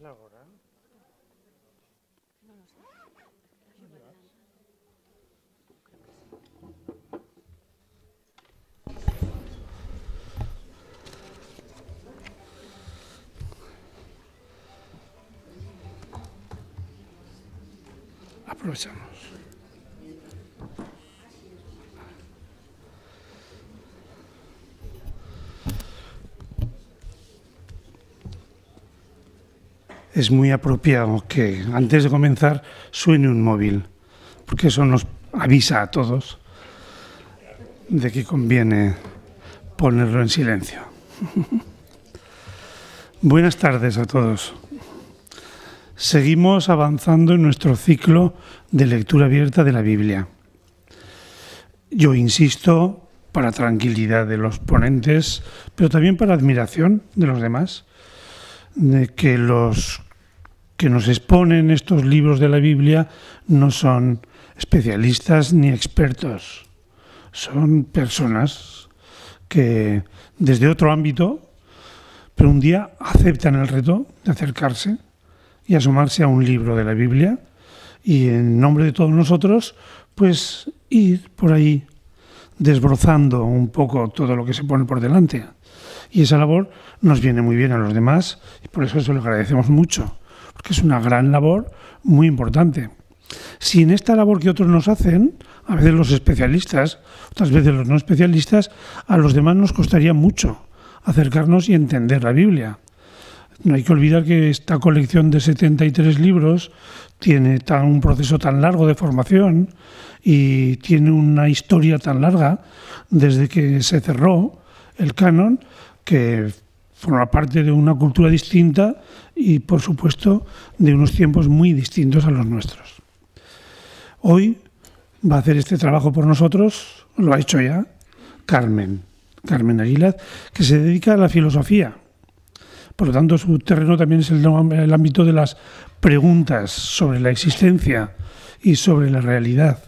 Laura. Aprovechamos. es muy apropiado que antes de comenzar suene un móvil, porque eso nos avisa a todos de que conviene ponerlo en silencio. Buenas tardes a todos. Seguimos avanzando en nuestro ciclo de lectura abierta de la Biblia. Yo insisto, para tranquilidad de los ponentes, pero también para admiración de los demás, de que los que nos exponen estos libros de la Biblia no son especialistas ni expertos, son personas que desde otro ámbito, pero un día aceptan el reto de acercarse y asomarse a un libro de la Biblia y en nombre de todos nosotros, pues ir por ahí desbrozando un poco todo lo que se pone por delante. Y esa labor nos viene muy bien a los demás y por eso se lo agradecemos mucho, porque es una gran labor muy importante. Sin esta labor que otros nos hacen, a veces los especialistas, otras veces los no especialistas, a los demás nos costaría mucho acercarnos y entender la Biblia. No hay que olvidar que esta colección de 73 libros tiene tan, un proceso tan largo de formación y tiene una historia tan larga desde que se cerró el canon que forma parte de una cultura distinta y, por supuesto, de unos tiempos muy distintos a los nuestros. Hoy va a hacer este trabajo por nosotros, lo ha hecho ya, Carmen, Carmen Aguilar, que se dedica a la filosofía. Por lo tanto, su terreno también es el ámbito de las preguntas sobre la existencia y sobre la realidad.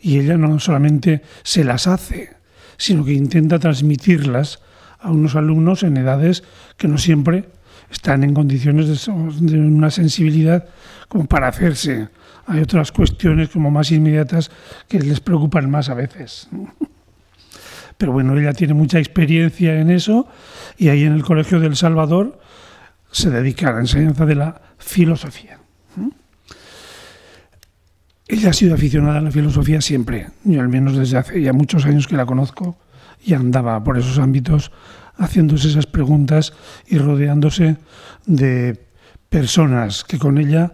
Y ella no solamente se las hace, sino que intenta transmitirlas a unos alumnos en edades que no siempre están en condiciones de, una sensibilidad como para hacerse. Hay otras cuestiones como más inmediatas que les preocupan más a veces. Pero bueno, ella tiene mucha experiencia en eso y ahí en el Colegio del Salvador se dedica a la enseñanza de la filosofía. Ella ha sido aficionada a la filosofía siempre, yo al menos desde hace ya muchos años que la conozco y andaba por esos ámbitos haciéndose esas preguntas y rodeándose de personas que con ella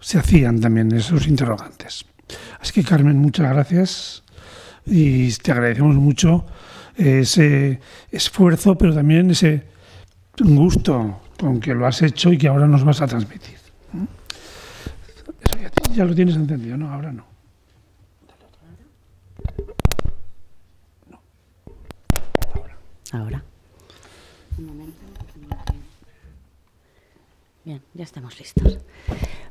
se hacían también esos interrogantes. Así que Carmen, muchas gracias y te agradecemos mucho eh, ese esfuerzo, pero también ese gusto con que lo has hecho y que ahora nos vas a transmitir. ya, ya lo tienes entendido, ¿no? Ahora no. Ahora. Un momento. Bien, ya estamos listos.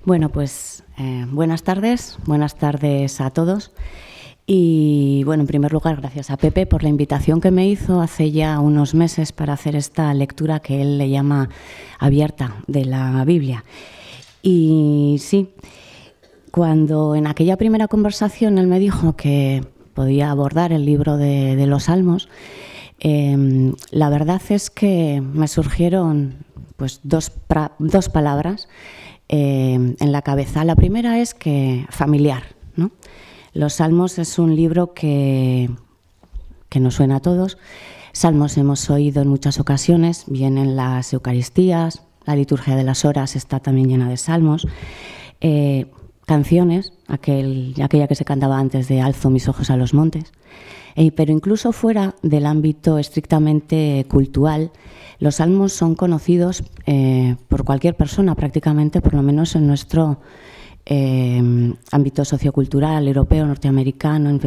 Bueno, pues eh, buenas tardes, buenas tardes a todos. Y bueno, en primer lugar, gracias a Pepe por la invitación que me hizo hace ya unos meses para hacer esta lectura que él le llama abierta de la Biblia. Y sí, cuando en aquella primera conversación él me dijo que podía abordar el libro de los Salmos, Em, la verdad es que me surgieron pues, dos, palabras em, en la cabeza. La primera es que familiar. Los Salmos es un libro que, que nos suena a todos. Salmos hemos oído en muchas ocasiones, Vienen las Eucaristías, la liturgia de las horas está también llena de salmos. Eh, canciones, aquella que se cantaba antes de Alzo mis ojos a los montes. Eh, pero incluso fuera del ámbito estrictamente cultural, los salmos son conocidos eh, por cualquier persona prácticamente, por lo menos en nuestro eh, ámbito sociocultural, europeo, norteamericano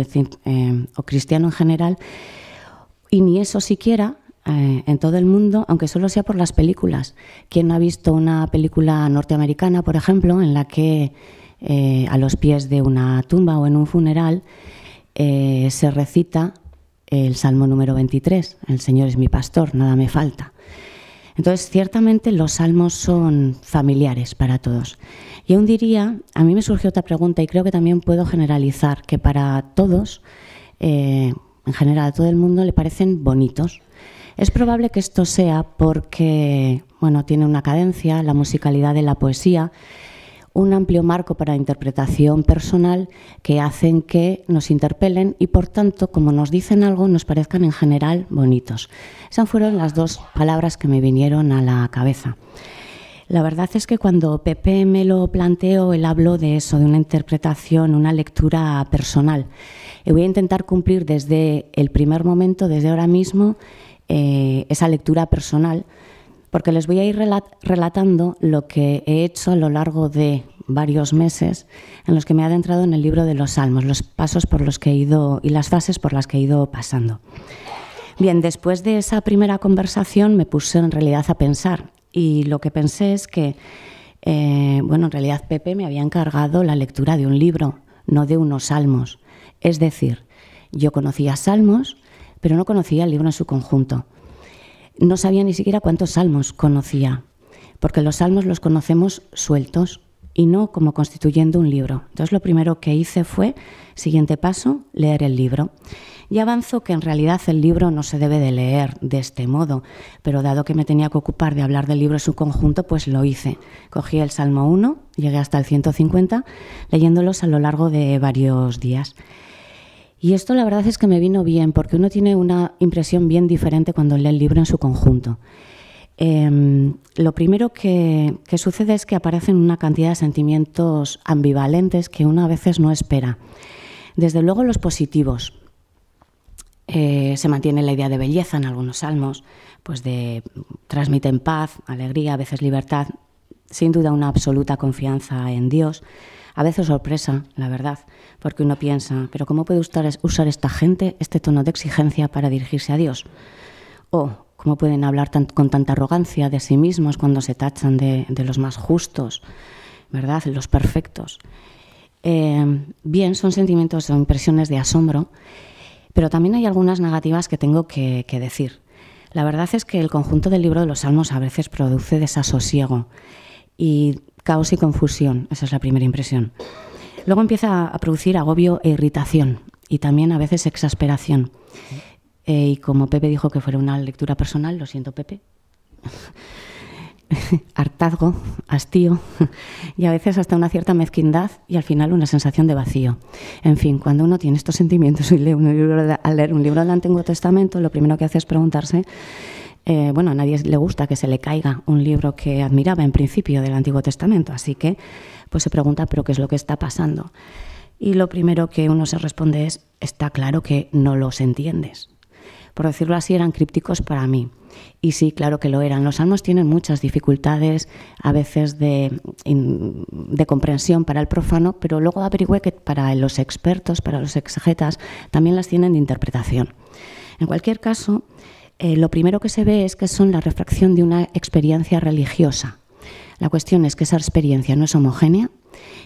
o cristiano en general, y ni eso siquiera en todo el mundo, aunque solo sea por las películas. ¿Quién ha visto una película norteamericana, por ejemplo, en la que a los pies de una tumba o en un funeral eh, se recita el Salmo número 23, El Señor es mi pastor, nada me falta. Entonces, ciertamente los salmos son familiares para todos. Y aún diría, a mí me surgió otra pregunta y creo que también puedo generalizar, que para todos, eh, en general a todo el mundo, le parecen bonitos. Es probable que esto sea porque, bueno, tiene una cadencia, la musicalidad de la poesía, un amplio marco para interpretación personal que hacen que nos interpelen y, por tanto, como nos dicen algo, nos parezcan en general bonitos. Esas fueron las dos palabras que me vinieron a la cabeza. La verdad es que cuando Pepe me lo planteó, él habló de eso, de una interpretación, una lectura personal. voy a intentar cumplir desde el primer momento, desde ahora mismo, eh, esa lectura personal porque les voy a ir relatando lo que he hecho a lo largo de varios meses en los que me he adentrado en el libro de los Salmos, los pasos por los que he ido y las fases por las que he ido pasando. Bien, después de esa primera conversación me puse en realidad a pensar y lo que pensé es que, eh, bueno, en realidad Pepe me había encargado la lectura de un libro, no de unos salmos. Es decir, yo conocía salmos, pero no conocía el libro en su conjunto no sabía ni siquiera cuántos salmos conocía, porque los salmos los conocemos sueltos y no como constituyendo un libro. Entonces lo primero que hice fue, siguiente paso, leer el libro. Y avanzo que en realidad el libro no se debe de leer de este modo, pero dado que me tenía que ocupar de hablar del libro en su conjunto, pues lo hice. Cogí el Salmo 1, llegué hasta el 150, leyéndolos a lo largo de varios días. Y esto la verdad es que me vino bien, porque uno tiene una impresión bien diferente cuando lee el libro en su conjunto. Em, lo primero que, sucede es que aparecen una cantidad de sentimientos ambivalentes que uno a veces no espera. Desde luego los positivos. Eh, se mantiene la idea de belleza en algunos salmos, pues de transmiten paz, alegría, a veces libertad, sin duda una absoluta confianza en Dios a veces sorpresa, la verdad, porque uno piensa, pero ¿cómo puede usar, usar esta gente este tono de exigencia para dirigirse a Dios? O ¿cómo pueden hablar con tanta arrogancia de sí mismos cuando se tachan de, los más justos, ¿verdad? Los perfectos. Eh, bien, son sentimientos o impresiones de asombro, pero también hay algunas negativas que tengo que decir. La verdad es que el conjunto del libro de los Salmos a veces produce desasosiego y caos y confusión. Esa es la primera impresión. Luego empieza a producir agobio e irritación y también a veces exasperación. Eh, y como Pepe dijo que fuera una lectura personal, lo siento Pepe, hartazgo, hastío y a veces hasta una cierta mezquindad y al final una sensación de vacío. En fin, cuando uno tiene estos sentimientos y lee un al leer un libro del Antiguo Testamento, lo primero que hace es preguntarse eh, bueno, a nadie le gusta que se le caiga un libro que admiraba en principio del Antiguo Testamento, así que pues se pregunta, pero ¿qué es lo que está pasando? Y lo primero que uno se responde es, está claro que no los entiendes. Por decirlo así, eran crípticos para mí. Y sí, claro que lo eran. Los salmos tienen muchas dificultades a veces de, comprensión para el profano, pero luego averigüé que para los expertos, para los exegetas, también las tienen de interpretación. En cualquier caso, eh, lo primero que se ve es que son la refracción de una experiencia religiosa. La cuestión es que esa experiencia no es homogénea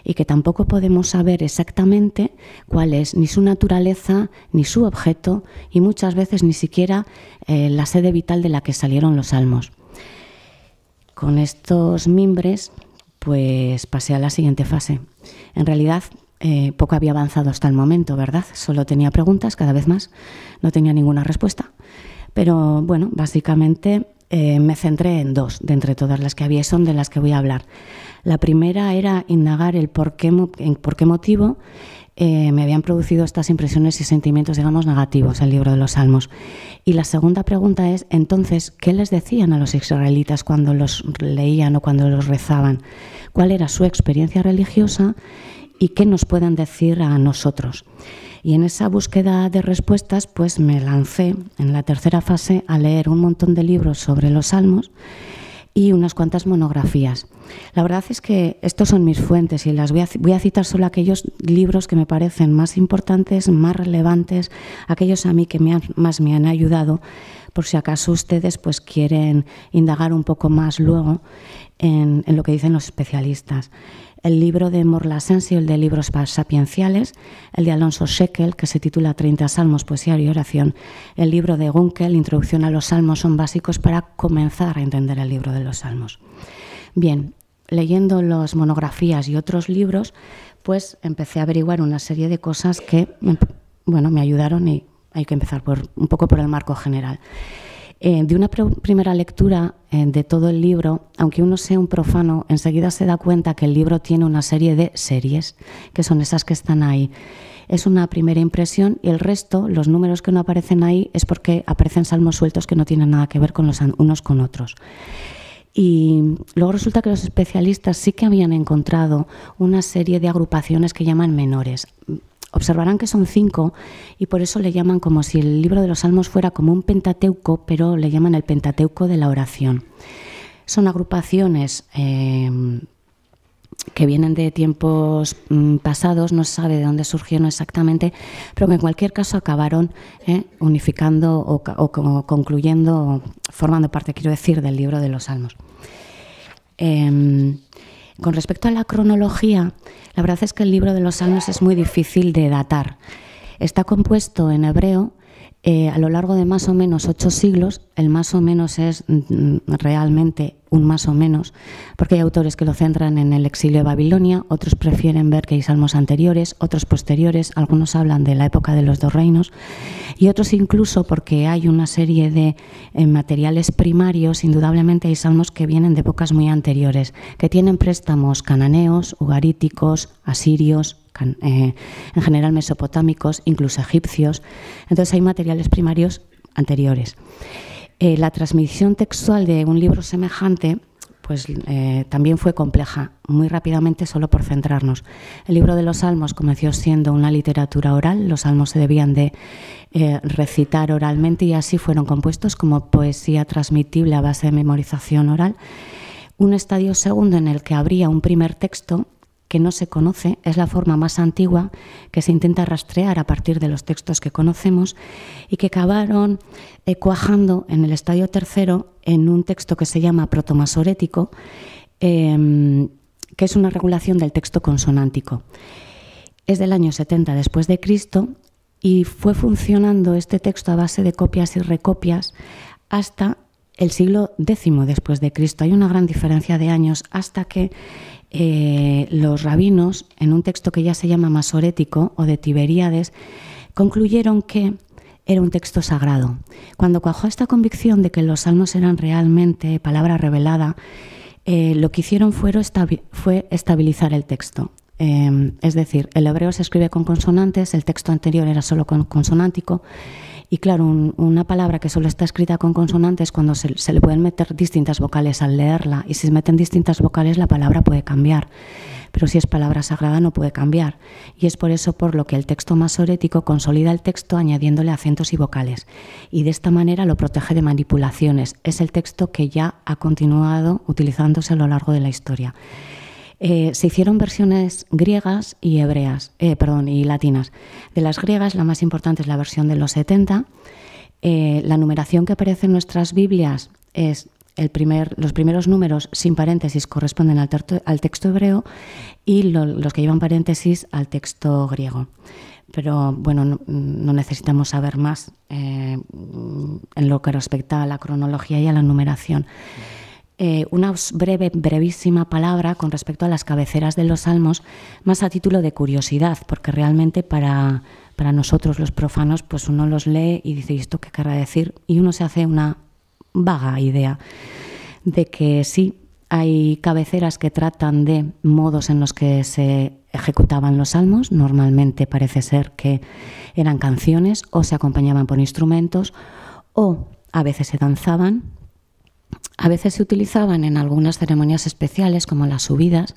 y que tampoco podemos saber exactamente cuál es ni su naturaleza, ni su objeto y muchas veces ni siquiera eh, la sede vital de la que salieron los salmos. Con estos mimbres, pues pasé a la siguiente fase. En realidad, eh, poco había avanzado hasta el momento, ¿verdad? Solo tenía preguntas cada vez más, no tenía ninguna respuesta. Pero bueno, básicamente eh, me centré en dos de entre todas las que había son de las que voy a hablar. La primera era indagar el por qué, por qué motivo eh, me habían producido estas impresiones y sentimientos, digamos, negativos el libro de los Salmos. Y la segunda pregunta es, entonces, ¿qué les decían a los israelitas cuando los leían o cuando los rezaban? ¿Cuál era su experiencia religiosa y qué nos pueden decir a nosotros. Y en esa búsqueda de respuestas, pues me lancé en la tercera fase a leer un montón de libros sobre los salmos y unas cuantas monografías. La verdad es que estos son mis fuentes y las voy a, citar solo aquellos libros que me parecen más importantes, más relevantes, aquellos a mí que más me han ayudado, por si acaso ustedes pues quieren indagar un poco más luego en lo que dicen los especialistas el libro de y el de libros sapienciales, el de Alonso Shekel, que se titula 30 Salmos, Poesía y Oración, el libro de Gunkel, Introducción a los Salmos, son básicos para comenzar a entender el libro de los Salmos. Bien, leyendo las monografías y otros libros, pues empecé a averiguar una serie de cosas que, em, bueno, me ayudaron y hay que empezar por, un poco por el marco general. Eh, de una primera lectura eh, de todo el libro, aunque uno sea un profano, enseguida se da cuenta que el libro tiene una serie de series, que son esas que están ahí. Es una primera impresión y el resto, los números que no aparecen ahí, es porque aparecen salmos sueltos que no tienen nada que ver con los unos con otros. Y luego resulta que los especialistas sí que habían encontrado una serie de agrupaciones que llaman menores observarán que son cinco y por eso le llaman como si el libro de los salmos fuera como un pentateuco, pero le llaman el pentateuco de la oración. Son agrupaciones eh, que vienen de tiempos mm, pasados, no se sabe de dónde surgieron exactamente, pero que en cualquier caso acabaron eh, unificando o, concluyendo, formando parte, quiero decir, del libro de los salmos. Em, con respecto a la cronología, la verdad es que el libro de los Salmos es muy difícil de datar. Está compuesto en hebreo eh, a lo largo de más o menos ocho siglos, el más o menos es mm, mm, realmente un más o menos, porque hay autores que lo centran en el exilio de Babilonia, otros prefieren ver que hay salmos anteriores, otros posteriores, algunos hablan de la época de los dos reinos, y otros incluso porque hay una serie de eh, materiales primarios, indudablemente hay salmos que vienen de épocas muy anteriores, que tienen préstamos cananeos, ugaríticos, asirios, eh, en general mesopotámicos, incluso egipcios. Entonces hay materiales primarios anteriores. Eh, la transmisión textual de un libro semejante pues eh, también fue compleja, muy rápidamente solo por centrarnos. El libro de los salmos comenzó siendo una literatura oral, los salmos se debían de recitar oralmente y así fueron compuestos como poesía transmitible a base de memorización oral. Un estadio segundo en el que habría un primer texto que no se conoce, es la forma más antigua que se intenta rastrear a partir de los textos que conocemos y que acabaron eh, cuajando en el estadio tercero en un texto que se llama protomasorético, em, que es una regulación del texto consonántico. Es del año 70 después de Cristo y fue funcionando este texto a base de copias y recopias hasta el siglo X después de Cristo. Hay una gran diferencia de años hasta que eh, los rabinos, en un texto que ya se llama Masorético o de Tiberíades, concluyeron que era un texto sagrado. Cuando cuajó esta convicción de que los salmos eran realmente palabra revelada, eh, lo que hicieron fue, estabilizar el texto. Em, es decir, el hebreo se escribe con consonantes, el texto anterior era solo con consonántico. Y claro, una palabra que solo está escrita con consonantes, cuando se, le pueden meter distintas vocales al leerla, y si se meten distintas vocales, la palabra puede cambiar. Pero si es palabra sagrada, no puede cambiar. Y es por eso por lo que el texto masorético consolida el texto añadiéndole acentos y vocales. Y de esta manera lo protege de manipulaciones. Es el texto que ya ha continuado utilizándose a lo largo de la historia. Eh, se hicieron versiones griegas y hebreas, eh, perdón, y latinas. De las griegas, la más importante es la versión de los 70. Eh, la numeración que aparece en nuestras Biblias es el primer, los primeros números sin paréntesis corresponden al, al texto hebreo y los que llevan paréntesis al texto griego. Pero bueno, no, necesitamos saber más en lo que respecta a la cronología y a la numeración. Eh, una breve, brevísima palabra con respecto a las cabeceras de los salmos, más a título de curiosidad, porque realmente para, para nosotros los profanos, pues uno los lee y dice, esto qué querrá decir? Y uno se hace una vaga idea de que sí, hay cabeceras que tratan de modos en los que se ejecutaban los salmos. Normalmente parece ser que eran canciones o se acompañaban por instrumentos o a veces se danzaban a veces se utilizaban en algunas ceremonias especiales, como las subidas,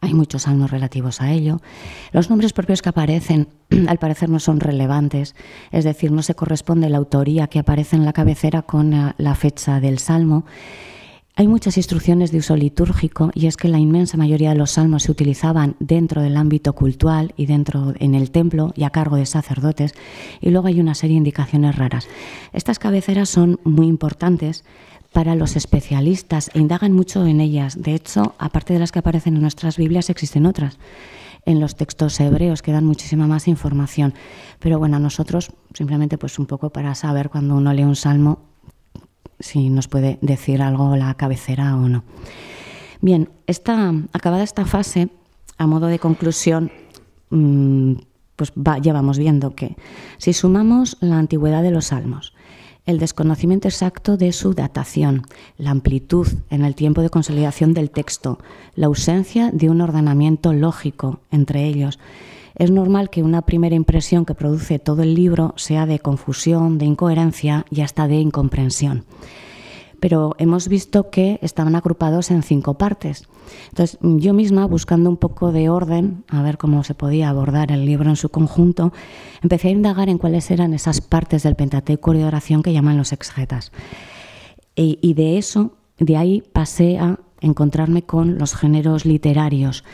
hay muchos salmos relativos a ello. Los nombres propios que aparecen, al parecer, no son relevantes, es decir, no se corresponde la autoría que aparece en la cabecera con eh, la fecha del salmo. Hay muchas instrucciones de uso litúrgico y es que la inmensa mayoría de los salmos se utilizaban dentro del ámbito cultural y dentro en el templo y a cargo de sacerdotes y luego hay una serie de indicaciones raras. Estas cabeceras son muy importantes para los especialistas e indagan mucho en ellas. De hecho, aparte de las que aparecen en nuestras Biblias, existen otras en los textos hebreos que dan muchísima más información. Pero bueno, a nosotros simplemente pues un poco para saber cuando uno lee un salmo si nos puede decir algo la cabecera o no. Bien, esta, acabada esta fase, a modo de conclusión, mm, pues ya vamos viendo que si sumamos la antigüedad de los salmos, el desconocimiento exacto de su datación, la amplitud en el tiempo de consolidación del texto, la ausencia de un ordenamiento lógico entre ellos. Es normal que una primera impresión que produce todo el libro sea de confusión, de incoherencia y hasta de incomprensión pero hemos visto que estaban agrupados en cinco partes. Entonces, yo misma, buscando un poco de orden, a ver cómo se podía abordar el libro en su conjunto, empecé a indagar en cuáles eran esas partes del Pentateuco de oración que llaman los exegetas. E, y, de eso, de ahí pasé a encontrarme con los géneros literarios.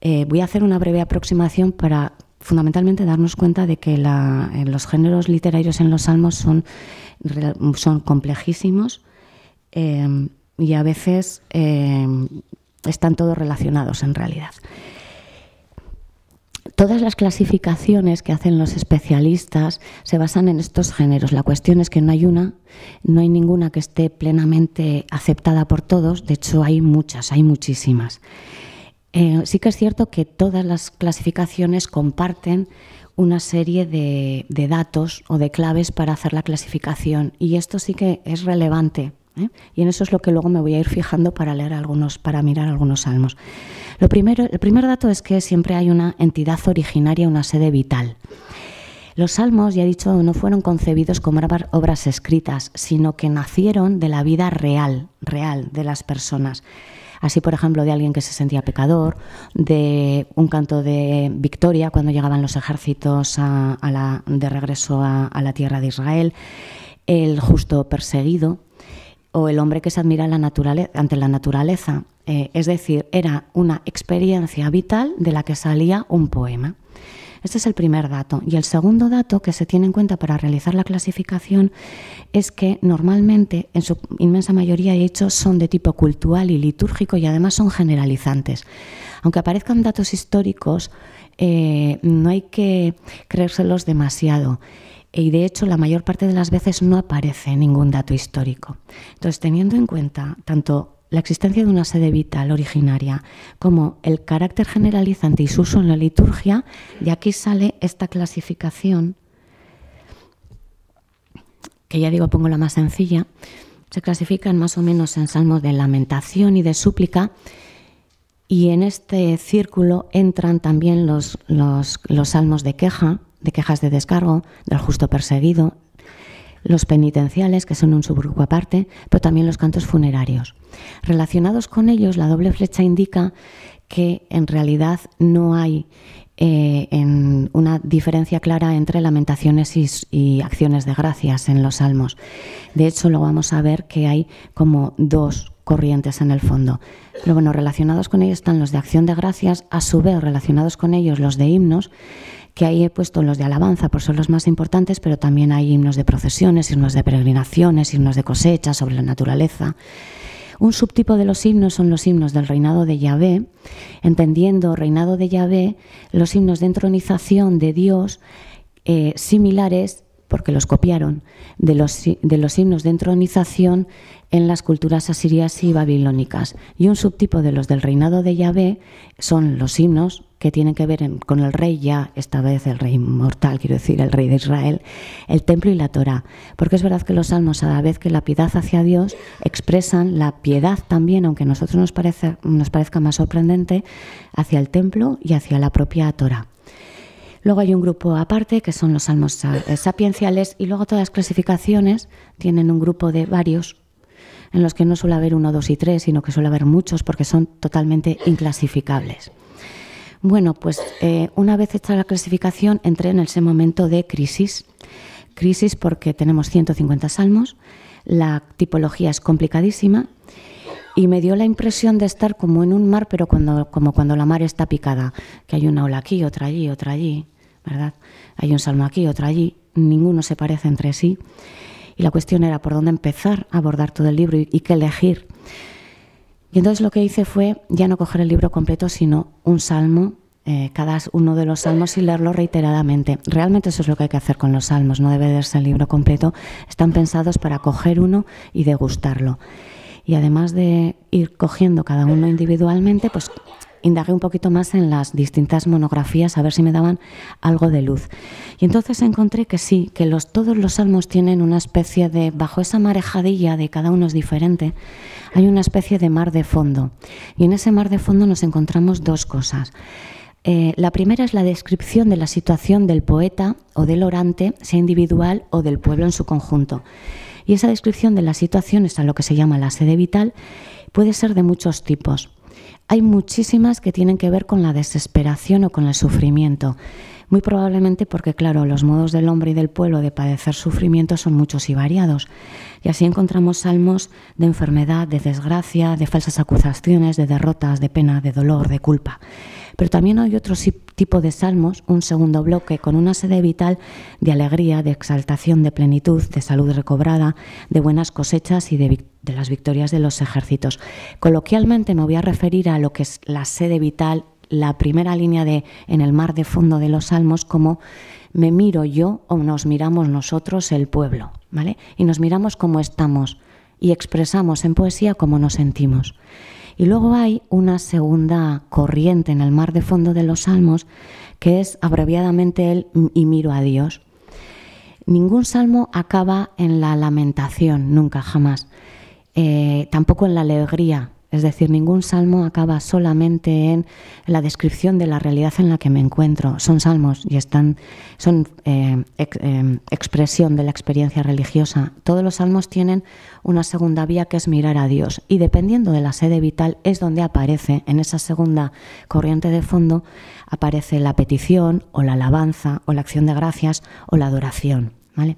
Eh, voy a hacer una breve aproximación para fundamentalmente darnos cuenta de que eh, los géneros literarios en los salmos son complejísimos Em, y a veces em, están todos relacionados en realidad. Todas las clasificaciones que hacen los especialistas se basan en estos géneros. La cuestión es que no hay una, no hay ninguna que esté plenamente aceptada por todos, de hecho hay muchas, hay muchísimas. Eh, sí que es cierto que todas las clasificaciones comparten una serie de datos o de claves para hacer la clasificación y esto sí que es relevante ¿eh? Y en eso es lo que luego me voy a ir fijando para leer algunos, para mirar algunos salmos. Lo primero, el primer dato es que siempre hay una entidad originaria, una sede vital. Los salmos, ya he dicho, no fueron concebidos como obras escritas, sino que nacieron de la vida real, real de las personas. Así, por ejemplo, de alguien que se sentía pecador, de un canto de victoria cuando llegaban los ejércitos de regreso a la tierra de Israel, el justo perseguido, o el hombre que se admira ante la naturaleza. Eh, es decir, era una experiencia vital de la que salía un poema. Este es el primer dato. Y el segundo dato que se tiene en cuenta para realizar la clasificación es que normalmente, en su inmensa mayoría, de hechos, son de tipo cultural y litúrgico y además son generalizantes. Aunque aparezcan datos históricos, eh, no hay que creérselos demasiado y de hecho la mayor parte de las veces no aparece ningún dato histórico. Entonces, teniendo en cuenta tanto la existencia de una sede vital originaria como el carácter generalizante y su uso en la liturgia, de aquí sale esta clasificación, que ya digo pongo la más sencilla, se clasifican más o menos en salmos de lamentación y de súplica, y en este círculo entran también los, los, los salmos de queja, de quejas de descargo, del justo perseguido, los penitenciales, que son un subgrupo aparte, pero también los cantos funerarios. Relacionados con ellos, la doble flecha indica que en realidad no hay eh, una diferencia clara entre lamentaciones y, y, acciones de gracias en los salmos. De hecho, lo vamos a ver que hay como dos corrientes en el fondo. Pero bueno, relacionados con ellos están los de acción de gracias, a su vez relacionados con ellos los de himnos, que ahí he puesto los de alabanza por son los más importantes, pero también hay himnos de procesiones, himnos de peregrinaciones, himnos de cosecha, sobre la naturaleza. Un subtipo de los himnos son los himnos del reinado de Yahvé, entendiendo reinado de Yahvé los himnos de entronización de Dios eh, similares, porque los copiaron, de los, de los himnos de entronización en las culturas asirias y babilónicas. Y un subtipo de los del reinado de Yahvé son los himnos que tienen que ver con el rey ya, esta vez el rey mortal, quiero decir, el rey de Israel, el templo y la Torah. Porque es verdad que los salmos, a la vez que la piedad hacia Dios, expresan la piedad también, aunque a nosotros nos, nos parezca más sorprendente, hacia el templo y hacia la propia Torah. Luego hay un grupo aparte que son los salmos eh, sapienciales y luego todas las clasificaciones tienen un grupo de varios en los que no suele haber uno, dos y tres, sino que suele haber muchos porque son totalmente inclasificables. Bueno, pues eh, una vez hecha la clasificación, entré en ese momento de crisis. Crisis porque tenemos 150 salmos, la tipología es complicadísima y me dio la impresión de estar como en un mar, pero cuando, como cuando la mar está picada, que hay una ola aquí, otra allí, otra allí, ¿verdad? Hay un salmo aquí, otro allí, ninguno se parece entre sí. Y la cuestión era por dónde empezar a abordar todo el libro y qué elegir y entonces lo que hice fue ya no coger el libro completo, sino un salmo, eh, cada uno de los salmos y leerlo reiteradamente. Realmente eso es lo que hay que hacer con los salmos, no debe leerse el libro completo. Están pensados para coger uno y degustarlo. Y además de ir cogiendo cada uno individualmente, pues indagué un poquito más en las distintas monografías a ver si me daban algo de luz. Y entonces encontré que sí, que los, todos los salmos tienen una especie de, bajo esa marejadilla de cada uno es diferente, hay una especie de mar de fondo. Y en ese mar de fondo nos encontramos dos cosas. Eh, la primera es la descripción de la situación del poeta o del orante, sea individual o del pueblo en su conjunto. Y esa descripción de la situación es a lo que se llama la sede vital, puede ser de muchos tipos. Hay muchísimas que tienen que ver con la desesperación o con el sufrimiento. Muy probablemente porque, claro, los modos del hombre y del pueblo de padecer sufrimiento son muchos y variados. Y así encontramos salmos de enfermedad, de desgracia, de falsas acusaciones, de derrotas, de pena, de dolor, de culpa. Pero también hay otro tipo de salmos, un segundo bloque, con una sede vital de alegría, de exaltación, de plenitud, de salud recobrada, de buenas cosechas y de, las victorias de los ejércitos. Coloquialmente me voy a referir a lo que es la sede vital, la primera línea de en el mar de fondo de los salmos, como me miro yo o nos miramos nosotros el pueblo, ¿vale? Y nos miramos como estamos y expresamos en poesía cómo nos sentimos. Y luego hay una segunda corriente en el mar de fondo de los salmos, que es abreviadamente el y miro a Dios. Ningún salmo acaba en la lamentación, nunca, jamás. Eh, tampoco en la alegría, es decir, ningún salmo acaba solamente en la descripción de la realidad en la que me encuentro. Son salmos y están, son eh, eh, expresión de la experiencia religiosa. Todos los salmos tienen una segunda vía que es mirar a Dios. Y dependiendo de la sede vital es donde aparece, en esa segunda corriente de fondo, aparece la petición o la alabanza o la acción de gracias o la adoración. ¿vale?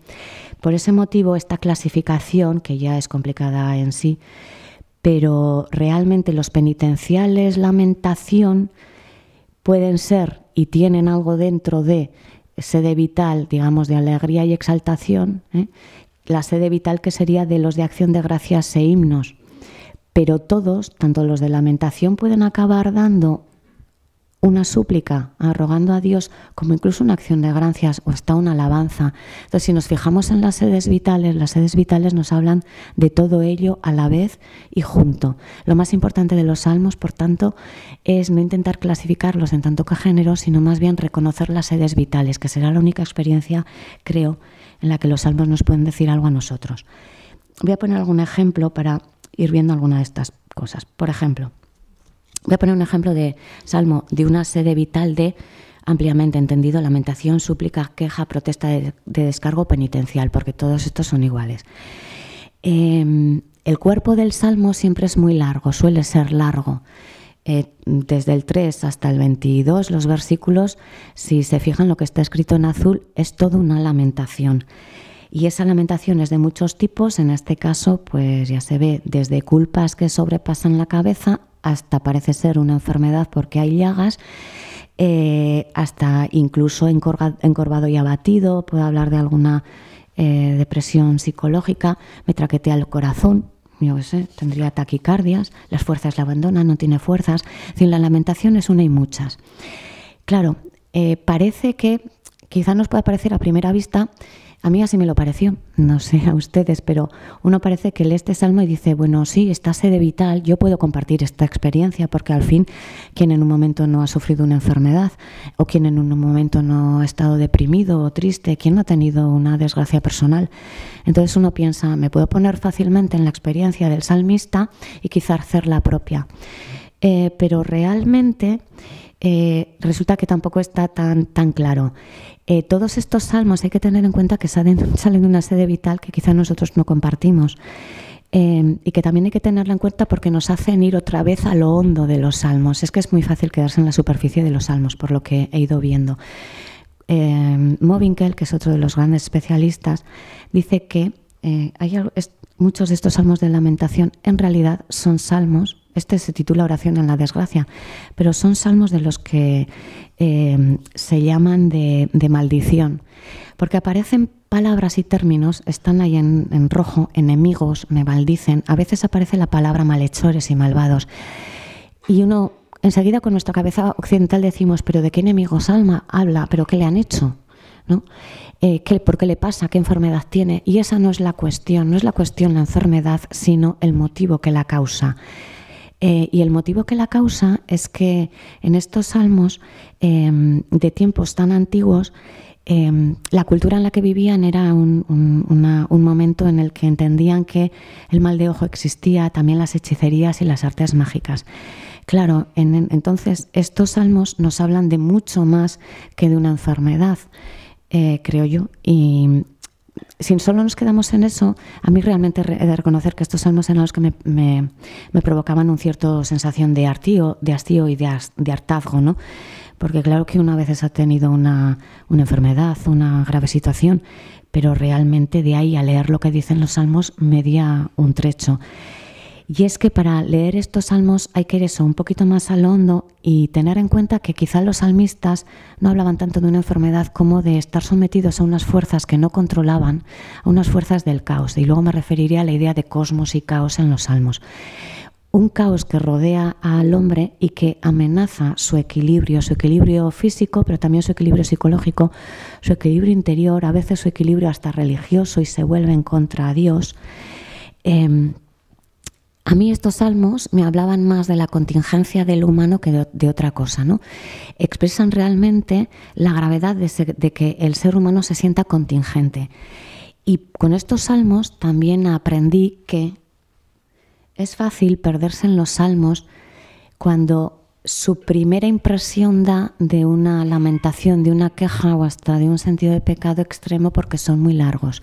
Por ese motivo, esta clasificación, que ya es complicada en sí, pero realmente los penitenciales, lamentación, pueden ser y tienen algo dentro de sede vital, digamos, de alegría y exaltación, ¿eh? la sede vital que sería de los de acción de gracias e himnos. Pero todos, tanto los de lamentación, pueden acabar dando una súplica, arrogando a Dios, como incluso una acción de gracias o está una alabanza. Entonces, si nos fijamos en las sedes vitales, las sedes vitales nos hablan de todo ello a la vez y junto. Lo más importante de los salmos, por tanto, es no intentar clasificarlos en tanto que género, sino más bien reconocer las sedes vitales, que será la única experiencia, creo, en la que los salmos nos pueden decir algo a nosotros. Voy a poner algún ejemplo para ir viendo alguna de estas cosas. Por ejemplo, Voy a poner un ejemplo de Salmo, de una sede vital de ampliamente entendido, lamentación, súplica, queja, protesta de, descargo penitencial, porque todos estos son iguales. Em, el cuerpo del salmo siempre es muy largo, suele ser largo. Eh, desde el 3 hasta el 22, los versículos, si se fijan lo que está escrito en azul, es toda una lamentación. Y esa lamentación es de muchos tipos, en este caso, pues ya se ve, desde culpas que sobrepasan la cabeza hasta parece ser una enfermedad porque hay llagas, eh, hasta incluso encorvado y abatido, puedo hablar de alguna eh, depresión psicológica, me traquetea el corazón, yo qué sé, tendría taquicardias, las fuerzas la abandonan, no tiene fuerzas, sin la lamentación es una y muchas. Claro, eh, parece que quizá nos pueda parecer a primera vista a mí así me lo pareció, no sé a ustedes, pero uno parece que lee este salmo y dice, bueno, sí, esta sede vital, yo puedo compartir esta experiencia, porque al fin quien en un momento no ha sufrido una enfermedad, o quien en un momento no ha estado deprimido o triste, quien no ha tenido una desgracia personal. Entonces uno piensa, me puedo poner fácilmente en la experiencia del salmista y quizá la propia. Eh, pero realmente eh, resulta que tampoco está tan, tan claro. Eh, todos estos salmos hay que tener en cuenta que salen, salen de una sede vital que quizá nosotros no compartimos. Eh, y que también hay que tenerla en cuenta porque nos hacen ir otra vez a lo hondo de los salmos. Es que es muy fácil quedarse en la superficie de los salmos, por lo que he ido viendo. Eh, Movinkel, que es otro de los grandes especialistas, dice que eh, hay muchos de estos salmos de lamentación en realidad son salmos este se titula Oración en la desgracia, pero son salmos de los que eh, se llaman de, maldición, porque aparecen palabras y términos, están ahí en, rojo, enemigos, me maldicen, a veces aparece la palabra malhechores y malvados. Y uno enseguida con nuestra cabeza occidental decimos, pero ¿de qué enemigos alma habla? ¿Pero qué le han hecho? ¿No? Eh, ¿Por qué le pasa? ¿Qué enfermedad tiene? Y esa no es la cuestión, no es la cuestión la enfermedad, sino el motivo que la causa. Eh, y el motivo que la causa es que en estos salmos em, de tiempos tan antiguos, em, la cultura en la que vivían era un, momento en el que entendían que el mal de ojo existía, también las hechicerías y las artes mágicas. Claro, entonces estos salmos nos hablan de mucho más que de una enfermedad, eh, creo yo, si solo nos quedamos en eso, a mí realmente he de reconocer que estos salmos eran los que me, me, provocaban una cierta sensación de hartío, de hastío y de, hartazgo, ¿no? Porque claro que una vez ha tenido una, una enfermedad, una grave situación, pero realmente de ahí a leer lo que dicen los salmos me media un trecho. Y es que para leer estos salmos hay que ir eso un poquito más al hondo y tener en cuenta que quizá los salmistas no hablaban tanto de una enfermedad como de estar sometidos a unas fuerzas que no controlaban, a unas fuerzas del caos. Y luego me referiría a la idea de cosmos y caos en los salmos. Un caos que rodea al hombre y que amenaza su equilibrio, su equilibrio físico, pero también su equilibrio psicológico, su equilibrio interior, a veces su equilibrio hasta religioso y se vuelve en contra a Dios. Em, a mí estos salmos me hablaban más de la contingencia del humano que de, otra cosa, ¿no? Expresan realmente la gravedad de, de que el ser humano se sienta contingente. Y con estos salmos también aprendí que es fácil perderse en los salmos cuando su primera impresión da de una lamentación, de una queja o hasta de un sentido de pecado extremo porque son muy largos.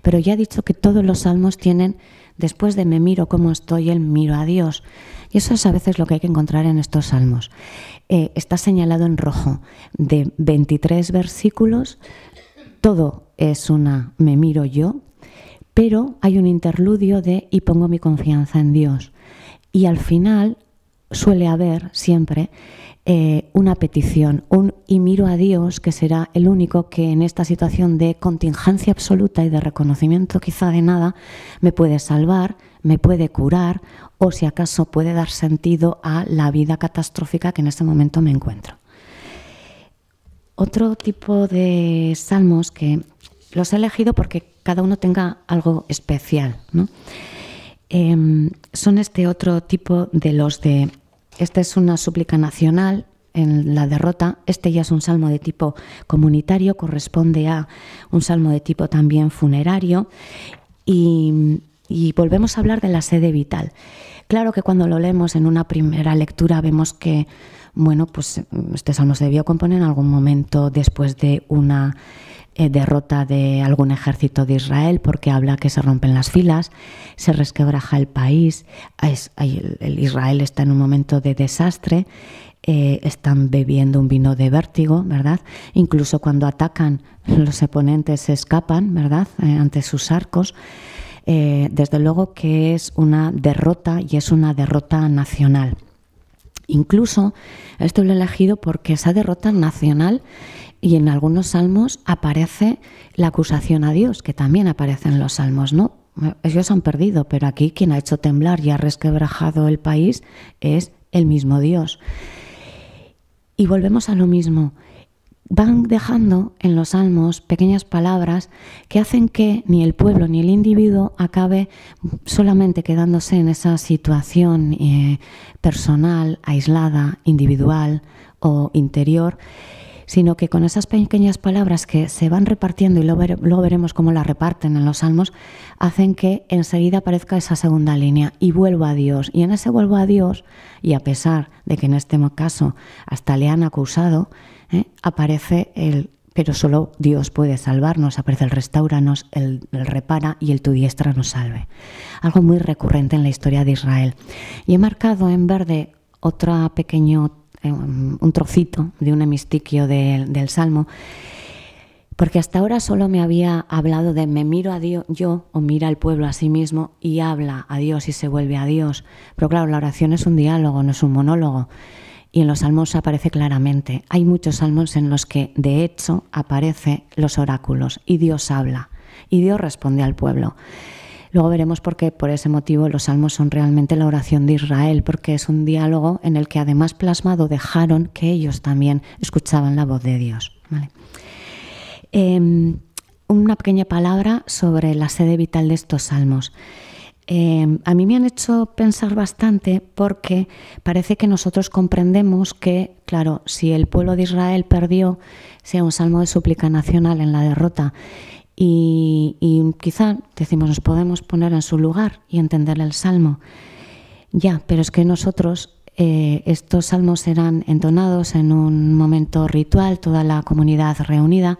Pero ya he dicho que todos los salmos tienen Después de me miro cómo estoy, él miro a Dios. Y eso es a veces lo que hay que encontrar en estos salmos. Eh, está señalado en rojo de 23 versículos. Todo es una me miro yo, pero hay un interludio de y pongo mi confianza en Dios. Y al final suele haber siempre eh, una petición, un y miro a Dios, que será el único que en esta situación de contingencia absoluta y de reconocimiento quizá de nada, me puede salvar, me puede curar o si acaso puede dar sentido a la vida catastrófica que en este momento me encuentro. Otro tipo de salmos que los he elegido porque cada uno tenga algo especial. Em, son este otro tipo de los de esta es una súplica nacional en la derrota. Este ya es un salmo de tipo comunitario, corresponde a un salmo de tipo también funerario. Y, volvemos a hablar de la sede vital. Claro que cuando lo leemos en una primera lectura vemos que, bueno, pues este salmo se debió componer en algún momento después de una eh, derrota de algún ejército de Israel porque habla que se rompen las filas, se resquebraja el país, Israel está en un momento de desastre, eh, están bebiendo un vino de vértigo, ¿verdad? Incluso cuando atacan, los oponentes se escapan, ¿verdad? Eh, ante sus arcos. desde luego que es una derrota y es una derrota nacional. Incluso esto lo he elegido porque esa derrota nacional y en algunos salmos aparece la acusación a Dios, que también aparece en los salmos, ¿no? Ellos han perdido, pero aquí quien ha hecho temblar y ha resquebrajado el país es el mismo Dios. Y volvemos a lo mismo. Van dejando en los salmos pequeñas palabras que hacen que ni el pueblo ni el individuo acabe solamente quedándose en esa situación eh, personal, aislada, individual o interior sino que con esas pequeñas palabras que se van repartiendo y luego, veremos cómo las reparten en los salmos, hacen que enseguida aparezca esa segunda línea y vuelvo a Dios. Y en ese vuelvo a Dios, y a pesar de que en este caso hasta le han acusado, ¿eh? aparece el pero solo Dios puede salvarnos, aparece el restauranos, el, el, repara y el tu diestra nos salve. Algo muy recurrente en la historia de Israel. Y he marcado en verde otro pequeño un trocito de un hemistiquio del, Salmo, porque hasta ahora solo me había hablado de me miro a Dios yo o mira al pueblo a sí mismo y habla a Dios y se vuelve a Dios. Pero claro, la oración es un diálogo, no es un monólogo. Y en los salmos aparece claramente. Hay muchos salmos en los que, de hecho, aparecen los oráculos y Dios habla y Dios responde al pueblo. Luego veremos por qué por ese motivo los salmos son realmente la oración de Israel, porque es un diálogo en el que además plasmado dejaron que ellos también escuchaban la voz de Dios. Em, una pequeña palabra sobre la sede vital de estos salmos. Em, a mí me han hecho pensar bastante porque parece que nosotros comprendemos que, claro, si el pueblo de Israel perdió, sea un salmo de súplica nacional en la derrota, y, quizá decimos, nos podemos poner en su lugar y entender el salmo. Ya, pero es que nosotros eh, estos salmos eran entonados en un momento ritual, toda la comunidad reunida,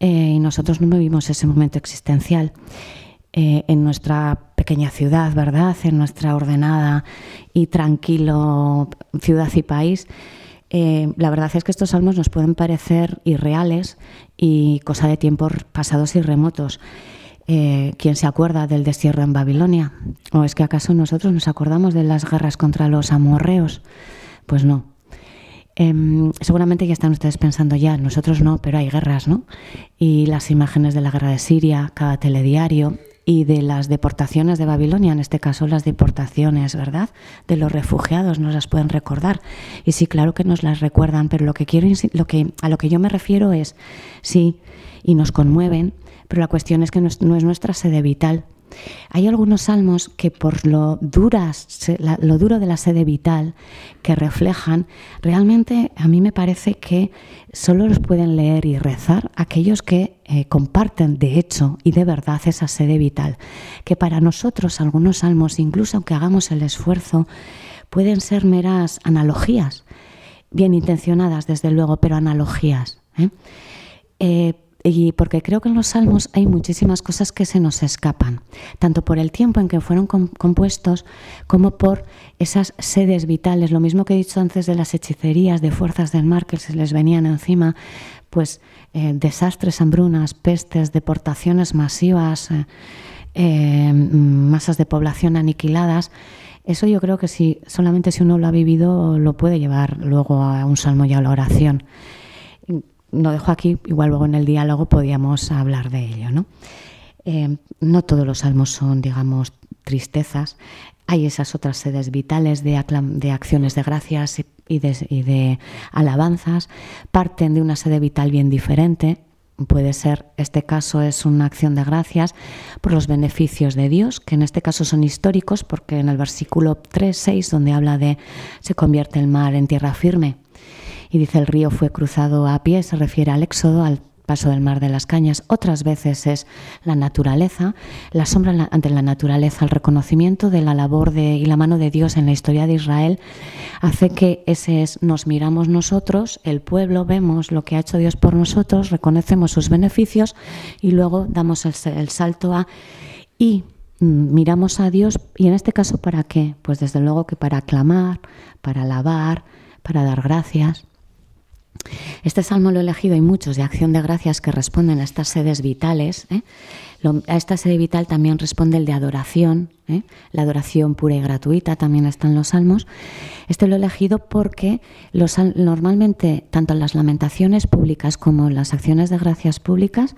eh, y nosotros no vivimos ese momento existencial eh, en nuestra pequeña ciudad, ¿verdad? En nuestra ordenada y tranquilo ciudad y país. Eh, la verdad es que estos salmos nos pueden parecer irreales y cosa de tiempos pasados y remotos. Eh, ¿Quién se acuerda del destierro en Babilonia? ¿O es que acaso nosotros nos acordamos de las guerras contra los amorreos? Pues no. Em, seguramente ya están ustedes pensando ya, nosotros no, pero hay guerras, ¿no? Y las imágenes de la guerra de Siria, cada telediario, y de las deportaciones de Babilonia, en este caso las deportaciones, ¿verdad? De los refugiados, nos las pueden recordar. Y sí, claro que nos las recuerdan, pero lo que quiero, lo que, a lo que yo me refiero es, sí, y nos conmueven, pero la cuestión es que no es nuestra sede vital, hay algunos salmos que por lo, lo duro de la sede vital que reflejan, realmente a mí me parece que solo los pueden leer y rezar aquellos que eh, comparten de hecho y de verdad esa sede vital, que para nosotros algunos salmos, incluso aunque hagamos el esfuerzo, pueden ser meras analogías, bien intencionadas desde luego, pero analogías. ¿eh? eh y porque creo que en los salmos hay muchísimas cosas que se nos escapan, tanto por el tiempo en que fueron compuestos como por esas sedes vitales, lo mismo que he dicho antes de las hechicerías de fuerzas del mar que se les venían encima, pues eh, desastres, hambrunas, pestes, deportaciones masivas, eh, eh, masas de población aniquiladas. Eso yo creo que si solamente si uno lo ha vivido lo puede llevar luego a un salmo y a la oración no dejo aquí, igual luego en el diálogo podíamos hablar de ello. ¿no? Eh, no todos los salmos son, digamos, tristezas. Hay esas otras sedes vitales de, acciones de gracias y de, y de alabanzas. Parten de una sede vital bien diferente, puede ser, este caso es una acción de gracias por los beneficios de Dios, que en este caso son históricos, porque en el versículo 3, 6, donde habla de se convierte el mar en tierra firme, y dice, el río fue cruzado a pie, se refiere al éxodo, al paso del mar de las cañas, otras veces es la naturaleza, la sombra ante la naturaleza, el reconocimiento de la labor de, y la mano de Dios en la historia de Israel, hace que ese es, nos miramos nosotros, el pueblo, vemos lo que ha hecho Dios por nosotros, reconocemos sus beneficios y luego damos el, salto a y mm, miramos a Dios y en este caso para qué? Pues desde luego que para clamar, para alabar, para dar gracias. Este salmo lo he elegido, hay muchos de acción de gracias que responden a estas sedes vitales. ¿eh? a esta sede vital también responde el de adoración. ¿eh? La adoración pura y gratuita también está en los salmos. Este lo he elegido porque los, normalmente tanto las lamentaciones públicas como las acciones de gracias públicas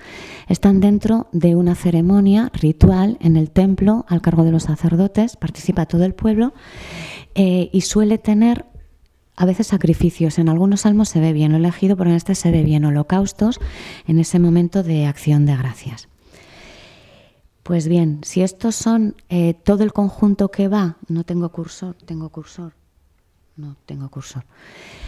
están dentro de una ceremonia ritual en el templo al cargo de los sacerdotes, participa todo el pueblo eh, y suele tener a veces sacrificios. En algunos salmos se ve bien lo elegido, pero en este se ve bien holocaustos en ese momento de acción de gracias. Pues bien, si estos son eh, todo el conjunto que va, no tengo cursor, tengo cursor no tengo cursor.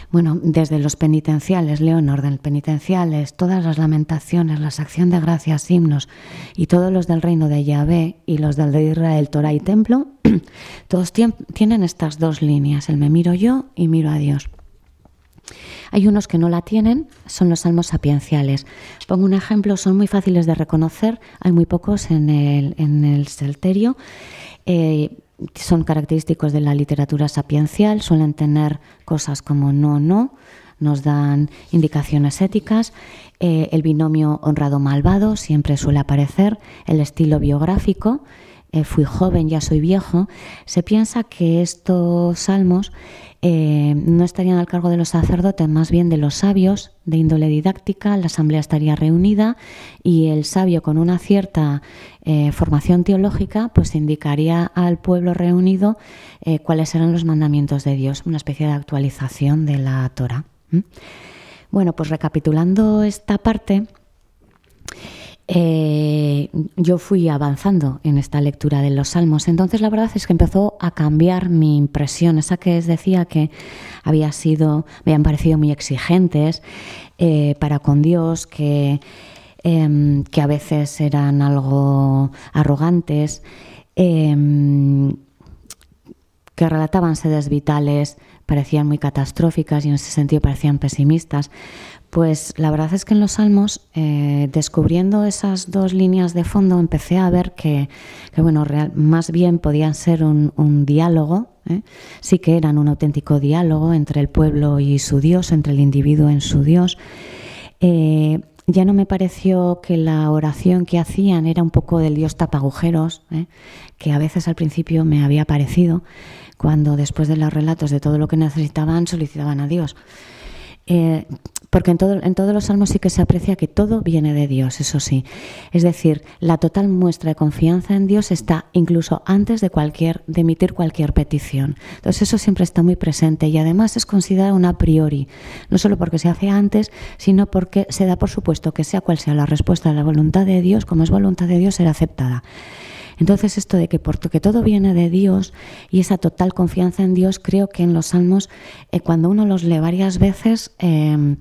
Bueno, desde los penitenciales, león orden, penitenciales, todas las lamentaciones, las acciones de gracias, himnos y todos los del reino de Yahvé y los del de Israel, Torah y Templo, todos tienen estas dos líneas, el me miro yo y miro a Dios. Hay unos que no la tienen, son los salmos sapienciales. Pongo un ejemplo, son muy fáciles de reconocer, hay muy pocos en el, en el eh, son característicos de la literatura sapiencial, suelen tener cosas como no, no, nos dan indicaciones éticas, eh, el binomio honrado-malvado siempre suele aparecer, el estilo biográfico, eh, fui joven, ya soy viejo, se piensa que estos salmos eh, no estarían al cargo de los sacerdotes, más bien de los sabios de índole didáctica, la asamblea estaría reunida y el sabio con una cierta eh, formación teológica pues indicaría al pueblo reunido eh, cuáles eran los mandamientos de Dios, una especie de actualización de la Torah. Bueno, pues recapitulando esta parte, eh, yo fui avanzando en esta lectura de los salmos. Entonces la verdad es que empezó a cambiar mi impresión, esa que os decía que había sido, me habían parecido muy exigentes eh, para con Dios, em, que a veces eran algo arrogantes, em, que relataban sedes vitales parecían muy catastróficas y en ese sentido parecían pesimistas, pues la verdad es que en los Salmos, eh, descubriendo esas dos líneas de fondo, empecé a ver que, bueno, más bien podían ser un, diálogo, ¿eh? sí que eran un auténtico diálogo entre el pueblo y su Dios, entre el individuo en su Dios. Eh, ya no me pareció que la oración que hacían era un poco del Dios tapagujeros, que a veces al principio me había parecido cuando después de los relatos de todo lo que necesitaban solicitaban a Dios. Eh, porque en, todo, en todos los salmos sí que se aprecia que todo viene de Dios, eso sí. Es decir, la total muestra de confianza en Dios está incluso antes de, cualquier, de emitir cualquier petición. Entonces eso siempre está muy presente y además es considerado a priori, no solo porque se hace antes, sino porque se da por supuesto que sea cual sea la respuesta de la voluntad de Dios, como es voluntad de Dios, será aceptada. Entonces esto de que porque todo viene de Dios y esa total confianza en Dios, creo que en los salmos, eh, cuando uno los lee varias veces, em,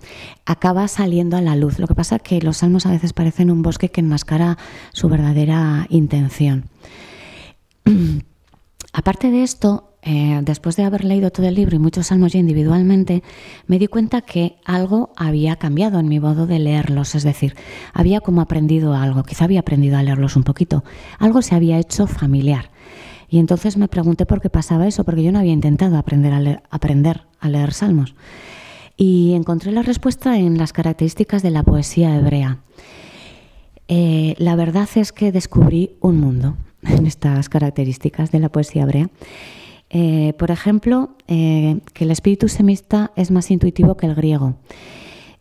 acaba saliendo a la luz. Lo que pasa es que los salmos a veces parecen un bosque que enmascara su verdadera intención. Aparte de esto, eh, después de haber leído todo el libro y muchos salmos ya individualmente, me di cuenta que algo había cambiado en mi modo de leerlos, es decir, había como aprendido algo, quizá había aprendido a leerlos un poquito, algo se había hecho familiar. Y entonces me pregunté por qué pasaba eso, porque yo no había intentado aprender a leer, aprender a leer salmos. Y encontré la respuesta en las características de la poesía hebrea. Eh, la verdad es que descubrí un mundo en estas características de la poesía hebrea eh, por ejemplo, eh, que el espíritu semista es más intuitivo que el griego.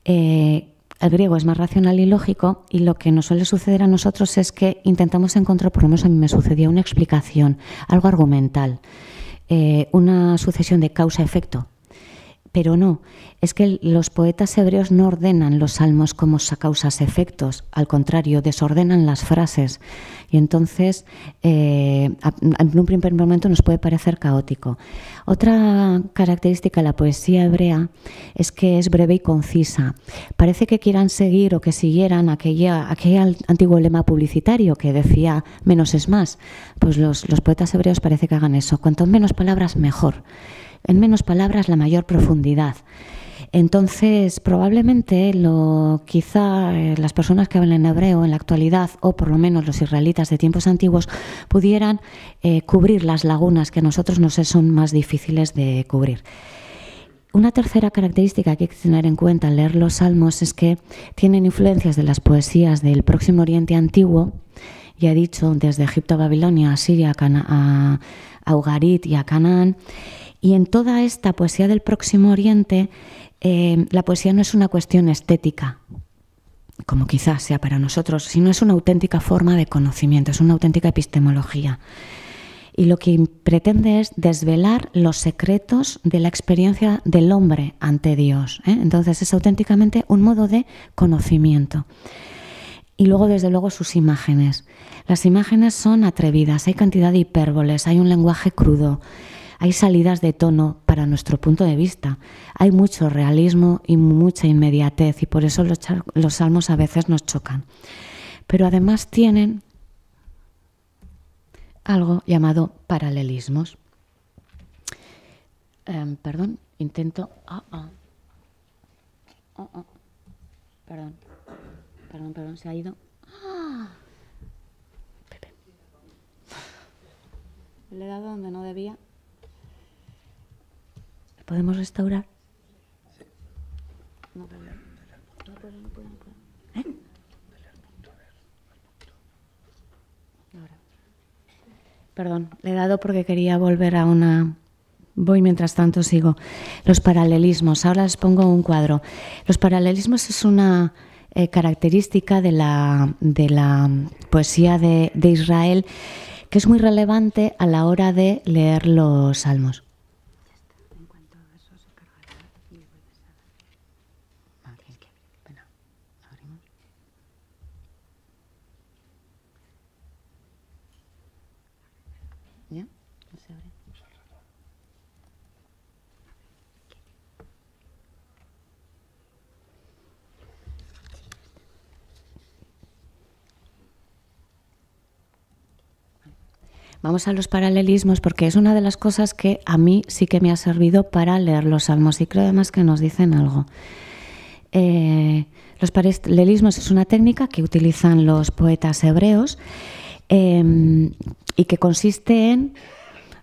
Eh, el griego es más racional y lógico y lo que nos suele suceder a nosotros es que intentamos encontrar, por lo menos a mí me sucedía una explicación, algo argumental, una sucesión de causa-efecto, pero no, es que los poetas hebreos no ordenan los salmos como causas efectos, al contrario, desordenan las frases. Y entonces, eh, en un primer momento nos puede parecer caótico. Otra característica de la poesía hebrea es que es breve y concisa. Parece que quieran seguir o que siguieran aquella, aquel antiguo lema publicitario que decía menos es más. Pues los, los poetas hebreos parece que hagan eso. Cuanto menos palabras, mejor en menos palabras la mayor profundidad. Entonces, probablemente lo quizá eh, las personas que hablan hebreo en la actualidad, o por lo menos los israelitas de tiempos antiguos, pudieran eh, cubrir las lagunas que a nosotros nos son más difíciles de cubrir. Una tercera característica que hay que tener en cuenta al leer los salmos es que tienen influencias de las poesías del Próximo Oriente Antiguo, ya he dicho, desde Egipto a Babilonia, a Siria, a Ugarit y a Canaán y en toda esta poesía del Próximo Oriente, eh, la poesía no es una cuestión estética, como quizás sea para nosotros, sino es una auténtica forma de conocimiento, es una auténtica epistemología. Y lo que pretende es desvelar los secretos de la experiencia del hombre ante Dios. ¿eh? Entonces es auténticamente un modo de conocimiento. Y luego, desde luego, sus imágenes. Las imágenes son atrevidas, hay cantidad de hipérboles, hay un lenguaje crudo hay salidas de tono para nuestro punto de vista, hay mucho realismo y mucha inmediatez y por eso los, los salmos a veces nos chocan. Pero además tienen algo llamado paralelismos. Em, perdón, intento... Ah, ah. Oh, oh. perdón, perdón, perdón, se ha ido. Ah. Le he dado donde no debía podemos restaurar. Perdón, le he dado porque quería volver a una... Voy mientras tanto, sigo. Los paralelismos. Ahora les pongo un cuadro. Los paralelismos es una eh, característica de la, de la poesía de Israel que es muy relevante a la hora de leer los salmos. Vamos a los paralelismos porque es una de las cosas que a mí sí que me ha servido para leer los salmos y creo además que nos dicen algo. Eh, los paralelismos es una técnica que utilizan los poetas hebreos eh, y que consiste en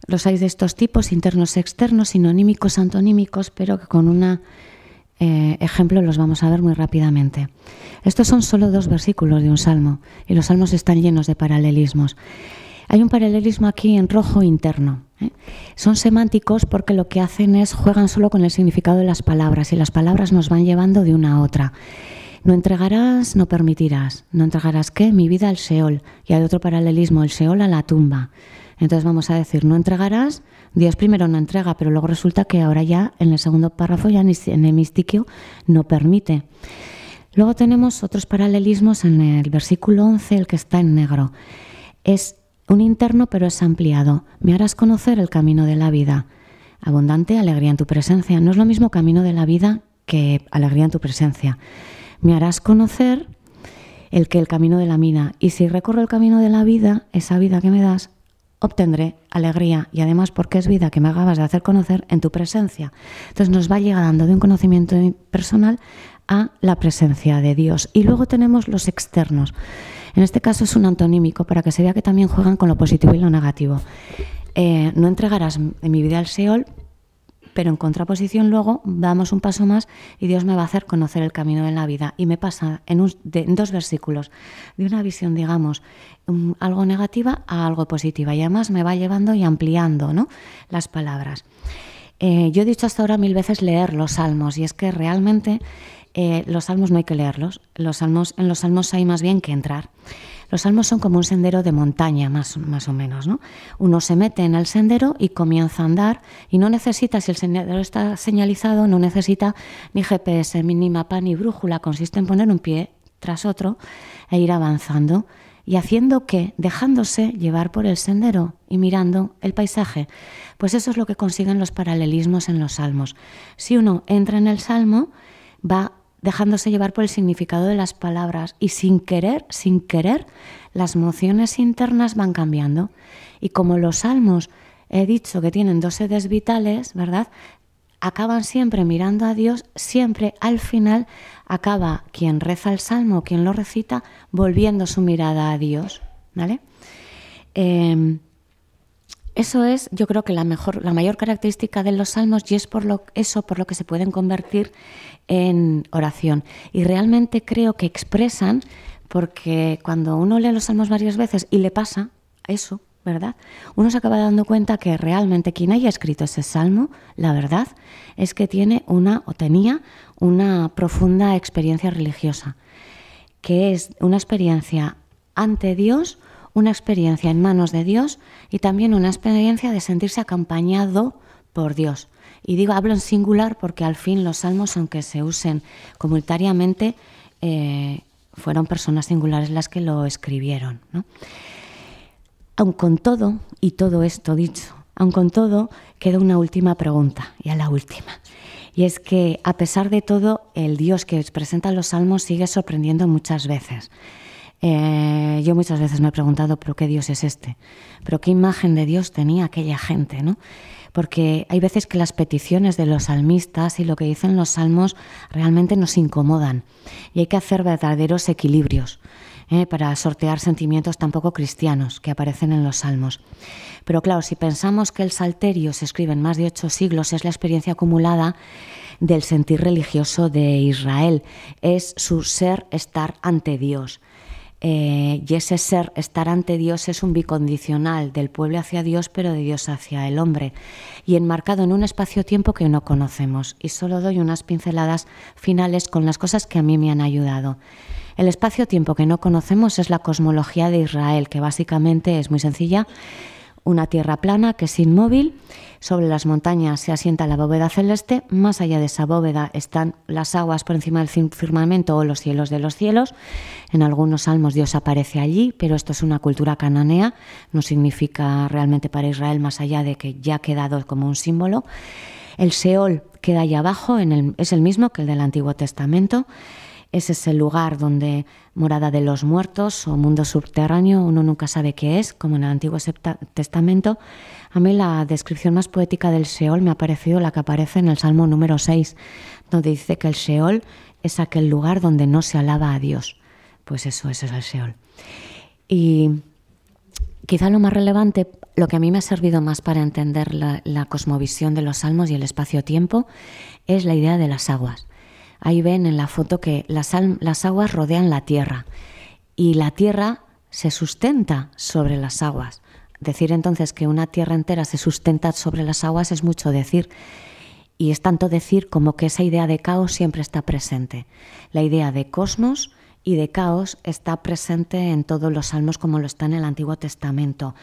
los hay de estos tipos, internos, externos, sinonímicos, antonímicos, pero que con un eh, ejemplo los vamos a ver muy rápidamente. Estos son solo dos versículos de un salmo y los salmos están llenos de paralelismos. Hay un paralelismo aquí en rojo interno. ¿eh? Son semánticos porque lo que hacen es juegan solo con el significado de las palabras y las palabras nos van llevando de una a otra. No entregarás, no permitirás. No entregarás qué? Mi vida al Seol. Y hay otro paralelismo, el Seol a la tumba. Entonces vamos a decir, no entregarás, Dios primero no entrega, pero luego resulta que ahora ya en el segundo párrafo, ya en el mistiquio, no permite. Luego tenemos otros paralelismos en el versículo 11, el que está en negro. Es un interno pero es ampliado. Me harás conocer el camino de la vida. Abundante alegría en tu presencia. No es lo mismo camino de la vida que alegría en tu presencia. Me harás conocer el que el camino de la mina. Y si recorro el camino de la vida, esa vida que me das, obtendré alegría y además porque es vida que me acabas de hacer conocer en tu presencia. Entonces nos va llegando de un conocimiento personal a la presencia de Dios. Y luego tenemos los externos. En este caso es un antonímico para que se vea que también juegan con lo positivo y lo negativo. Eh, no entregarás en mi vida al Seol, pero en contraposición luego damos un paso más y Dios me va a hacer conocer el camino en la vida. Y me pasa en, dos versículos, de una visión, digamos, algo negativa a algo positiva. Y además me va llevando y ampliando ¿no? las palabras. Eh, yo he dicho hasta ahora mil veces leer los salmos y es que realmente eh, los salmos no hay que leerlos. Los salmos, en los salmos hay más bien que entrar. Los salmos son como un sendero de montaña, más, más o menos. ¿no? Uno se mete en el sendero y comienza a andar y no necesita, si el sendero está señalizado, no necesita ni GPS, ni mapa, ni brújula. Consiste en poner un pie tras otro e ir avanzando y haciendo que, dejándose llevar por el sendero y mirando el paisaje. Pues eso es lo que consiguen los paralelismos en los salmos. Si uno entra en el salmo, va dejándose llevar por el significado de las palabras y sin querer, sin querer, las emociones internas van cambiando. Y como los salmos he dicho que tienen dos sedes vitales, ¿verdad? Acaban siempre mirando a Dios, siempre al final acaba quien reza el salmo, quien lo recita, volviendo su mirada a Dios, ¿vale? Em, eso es, yo creo que la mejor, la mayor característica de los salmos y es por lo, eso por lo que se pueden convertir en oración. Y realmente creo que expresan, porque cuando uno lee los salmos varias veces y le pasa eso, ¿verdad? Uno se acaba dando cuenta que realmente quien haya escrito ese salmo, la verdad, es que tiene una o tenía una profunda experiencia religiosa, que es una experiencia ante Dios, una experiencia en manos de Dios y también una experiencia de sentirse acompañado por Dios. Y digo, hablo en singular porque al fin los salmos, aunque se usen comunitariamente, eh, fueron personas singulares las que lo escribieron. ¿no? Aun con todo, y todo esto dicho, aun con todo, queda una última pregunta, y a la última. Y es que, a pesar de todo, el Dios que presentan los salmos sigue sorprendiendo muchas veces. Eh, yo muchas veces me he preguntado, ¿pero qué Dios es este? ¿Pero qué imagen de Dios tenía aquella gente? ¿no? porque hay veces que las peticiones de los salmistas y lo que dicen los salmos realmente nos incomodan y hay que hacer verdaderos equilibrios. ¿eh? para sortear sentimientos tampoco cristianos que aparecen en los salmos. Pero claro, si pensamos que el salterio se escribe en más de ocho siglos, es la experiencia acumulada del sentir religioso de Israel, es su ser estar ante Dios. Eh, y ese ser, estar ante Dios, es un bicondicional del pueblo hacia Dios, pero de Dios hacia el hombre, y enmarcado en un espacio-tiempo que no conocemos. Y solo doy unas pinceladas finales con las cosas que a mí me han ayudado. El espacio-tiempo que no conocemos es la cosmología de Israel, que básicamente es muy sencilla una tierra plana que es inmóvil. Sobre las montañas se asienta la bóveda celeste. Más allá de esa bóveda están las aguas por encima del firmamento o los cielos de los cielos. En algunos salmos Dios aparece allí, pero esto es una cultura cananea. No significa realmente para Israel más allá de que ya ha quedado como un símbolo. El Seol queda ahí abajo, en el, es el mismo que el del Antiguo Testamento. Ese es el lugar donde morada de los muertos o mundo subterráneo, uno nunca sabe qué es, como en el Antiguo Testamento. A mí la descripción más poética del Seol me ha parecido la que aparece en el Salmo número 6, donde dice que el Seol es aquel lugar donde no se alaba a Dios. Pues eso, eso es el Seol. Y quizá lo más relevante, lo que a mí me ha servido más para entender la cosmovisión de los salmos y el espacio-tiempo, es la idea de las aguas. Ahí ven en la foto que las, aguas rodean la Tierra y la Tierra se sustenta sobre las aguas. Decir entonces que una Tierra entera se sustenta sobre las aguas es mucho decir. Y es tanto decir como que esa idea de caos siempre está presente. La idea de cosmos y de caos está presente en todos los salmos como lo está en el Antiguo Testamento.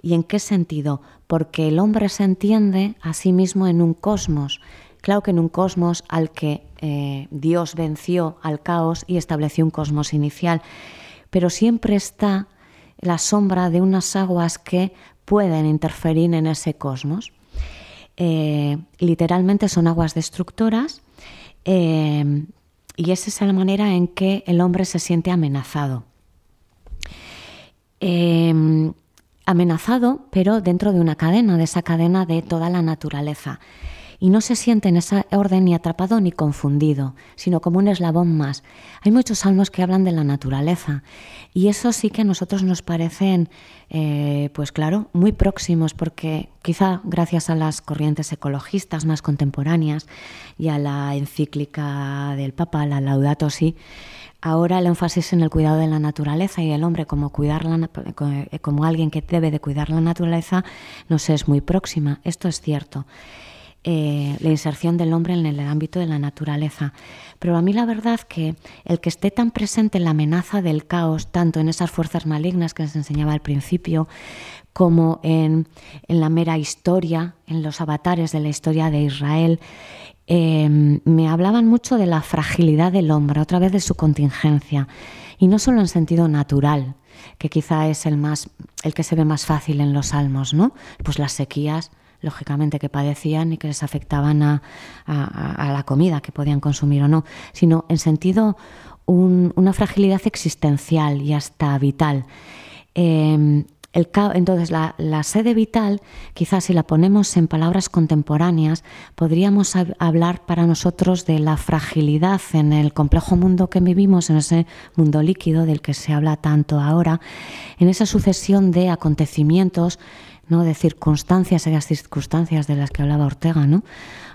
¿Y en qué sentido? Porque el hombre se entiende a sí mismo en un cosmos, Claro que en un cosmos al que eh, Dios venció al caos y estableció un cosmos inicial, pero siempre está la sombra de unas aguas que pueden interferir en ese cosmos. Eh, literalmente son aguas destructoras eh, y esa es la manera en que el hombre se siente amenazado. Em, amenazado, pero dentro de una cadena, de esa cadena de toda la naturaleza y no se siente en esa orden ni atrapado ni confundido, sino como un eslabón más. Hay muchos salmos que hablan de la naturaleza y eso sí que a nosotros nos parecen, eh, pues claro, muy próximos porque quizá gracias a las corrientes ecologistas más contemporáneas y a la encíclica del Papa, la Laudato Si, ahora el énfasis en el cuidado de la naturaleza y el hombre como, cuidarla eh, como alguien que debe de cuidar la naturaleza nos es muy próxima. Esto es cierto. Eh, la inserción del hombre en el ámbito de la naturaleza. Pero a mí la verdad que el que esté tan presente la amenaza del caos, tanto en esas fuerzas malignas que les enseñaba al principio, como en, en la mera historia, en los avatares de la historia de Israel, em, me hablaban mucho de la fragilidad del hombre, otra vez de su contingencia, y no solo en sentido natural, que quizá es el más el que se ve más fácil en los salmos, ¿no? Pues las sequías, lógicamente, que padecían y que les afectaban a, la comida que podían consumir o no, sino en sentido una fragilidad existencial y hasta vital. Em, el, entonces, la, sede vital, quizás si la ponemos en palabras contemporáneas, podríamos hablar para nosotros de la fragilidad en el complejo mundo que vivimos, en ese mundo líquido del que se habla tanto ahora, en esa sucesión de acontecimientos ¿no? de circunstancias, esas circunstancias de las que hablaba Ortega, ¿no?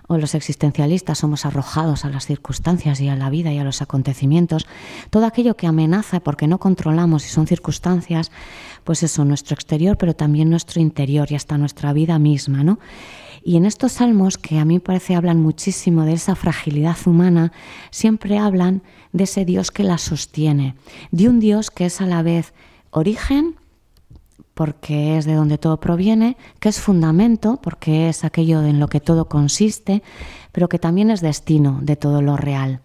o los existencialistas somos arrojados a las circunstancias y a la vida y a los acontecimientos, todo aquello que amenaza porque no controlamos y son circunstancias, pues eso, nuestro exterior, pero también nuestro interior y hasta nuestra vida misma, ¿no? Y en estos salmos, que a mí me parece hablan muchísimo de esa fragilidad humana, siempre hablan de ese Dios que la sostiene, de un Dios que es a la vez origen, porque es de donde todo proviene, que es fundamento, porque es aquello en lo que todo consiste, pero que también es destino de todo lo real.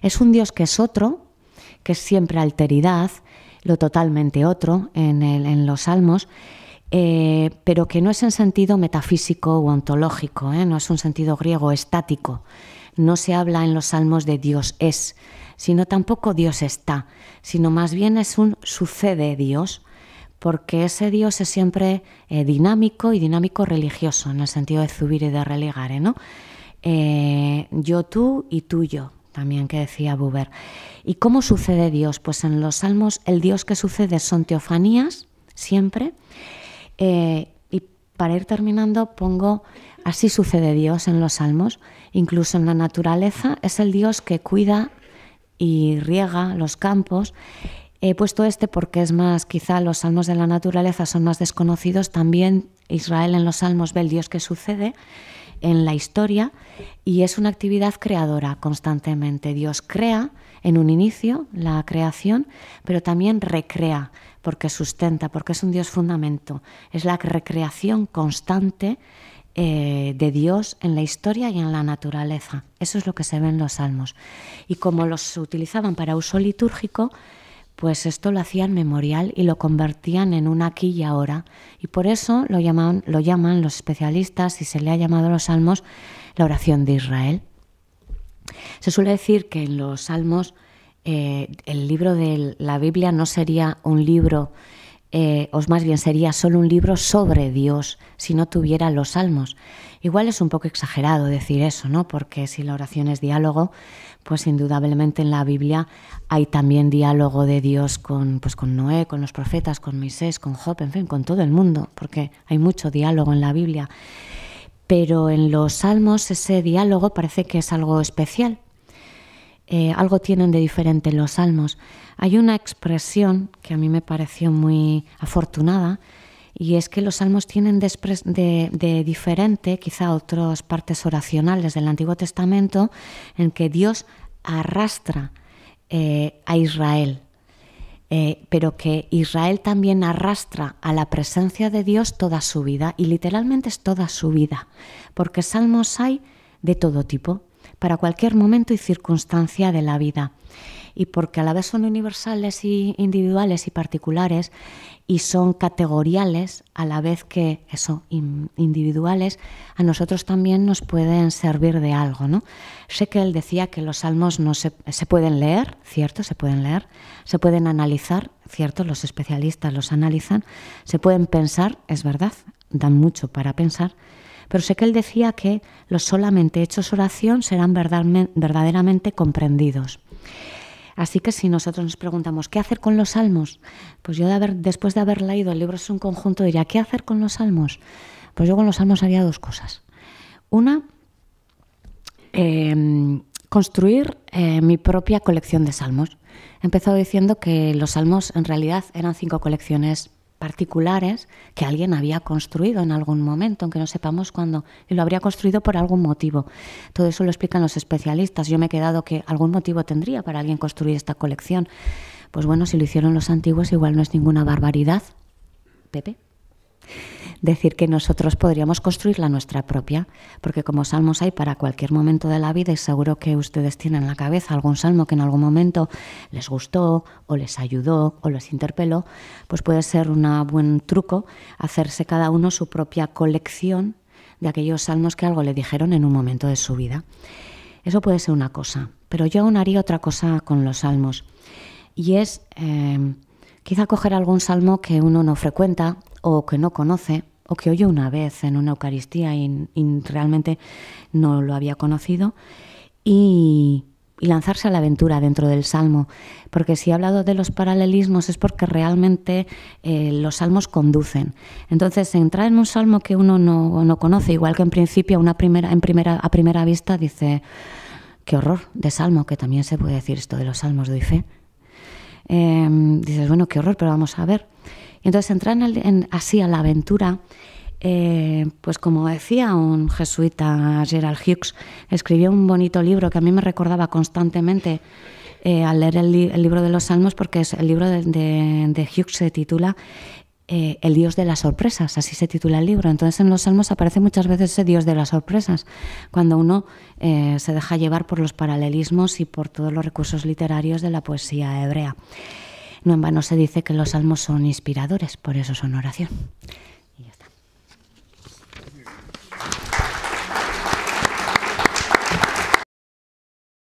Es un Dios que es otro, que es siempre alteridad, lo totalmente otro en, los salmos, eh, pero que no es en sentido metafísico o ontológico, ¿eh? no es un sentido griego estático. No se habla en los salmos de Dios es, sino tampoco Dios está, sino más bien es un sucede Dios, porque ese dios es siempre eh, dinámico y dinámico religioso, en el sentido de subir y de relegar, ¿eh? ¿no? Eh, yo tú y tú yo, también que decía Buber. ¿Y cómo sucede Dios? Pues en los salmos el Dios que sucede son teofanías, siempre. y para ir terminando pongo, así sucede Dios en los salmos, incluso en la naturaleza, es el Dios que cuida y riega los campos He puesto este porque es más, quizá los salmos de la naturaleza son más desconocidos. También Israel en los salmos ve el Dios que sucede en la historia y es una actividad creadora constantemente. Dios crea en un inicio la creación, pero también recrea porque sustenta, porque es un Dios fundamento. Es la recreación constante eh, de Dios en la historia y en la naturaleza. Eso es lo que se ve en los salmos. Y como los utilizaban para uso litúrgico, pues esto lo hacían memorial y lo convertían en un aquí y ahora, y por eso lo llaman, lo llaman los especialistas y se le ha llamado a los salmos la oración de Israel. Se suele decir que en los salmos eh, el libro de la Biblia no sería un libro, eh, o más bien sería solo un libro sobre Dios si no tuviera los salmos. Igual es un poco exagerado decir eso, ¿no? Porque si la oración es diálogo, pues indudablemente en la Biblia hay también diálogo de Dios con, pues con Noé, con los profetas, con Moisés, con Job, en fin, con todo el mundo, porque hay mucho diálogo en la Biblia. Pero en los salmos ese diálogo parece que es algo especial. Eh, algo tienen de diferente los salmos. Hay una expresión que a mí me pareció muy afortunada, y es que los salmos tienen de, diferente quizá otras partes oracionales del Antiguo Testamento en que Dios arrastra eh, a Israel, eh, pero que Israel también arrastra a la presencia de Dios toda su vida, y literalmente es toda su vida, porque salmos hay de todo tipo, para cualquier momento y circunstancia de la vida y porque a la vez son universales y individuales y particulares y son categoriales a la vez que eso individuales a nosotros también nos pueden servir de algo, ¿no? Sé que él decía que los salmos no se, pueden leer, cierto, se pueden leer, se pueden analizar, cierto, los especialistas los analizan, se pueden pensar, es verdad, dan mucho para pensar, pero sé que él decía que los solamente hechos oración serán verdaderamente comprendidos. Así que si nosotros nos preguntamos qué hacer con los salmos, pues yo después de haber leído el libro es un conjunto diría qué hacer con los salmos. Pues yo con los salmos haría dos cosas. Una, em, construir eh, mi propia colección de salmos. He empezado diciendo que los salmos en realidad eran cinco colecciones particulares que alguien había construido en algún momento, aunque no sepamos cuándo, y lo habría construido por algún motivo. Todo eso lo explican los especialistas. Yo me he quedado que algún motivo tendría para alguien construir esta colección. Pues bueno, si lo hicieron los antiguos, igual no es ninguna barbaridad. Pepe decir que nosotros podríamos construir la nuestra propia, porque como salmos hay para cualquier momento de la vida y seguro que ustedes tienen en la cabeza algún salmo que en algún momento les gustó o les ayudó o les interpeló, pues puede ser un buen truco hacerse cada uno su propia colección de aquellos salmos que algo le dijeron en un momento de su vida. Eso puede ser una cosa, pero yo aún haría otra cosa con los salmos y es eh, quizá coger algún salmo que uno no frecuenta o que no conoce o que oyó una vez en una Eucaristía y, realmente no lo había conocido, y, lanzarse a la aventura dentro del Salmo, porque si he hablado de los paralelismos es porque realmente eh, los salmos conducen. Entonces, entrar en un salmo que uno no, conoce, igual que en principio una primera, a primera vista dice, qué horror de salmo, que también se puede decir esto de los salmos, de fe. Em, dices, bueno, qué horror, pero vamos a ver, entonces entrar en, así a la aventura, eh, pues como decía un jesuita, Gerald Hughes, escribió un bonito libro que a mí me recordaba constantemente eh, al leer el, libro de los Salmos, porque el libro de, Hughes se titula eh, El Dios de las Sorpresas, así se titula el libro. Entonces en los Salmos aparece muchas veces ese Dios de las Sorpresas, cuando uno se deja llevar por los paralelismos y por todos los recursos literarios de la poesía hebrea. No en vano se dice que los salmos son inspiradores, por eso son oración.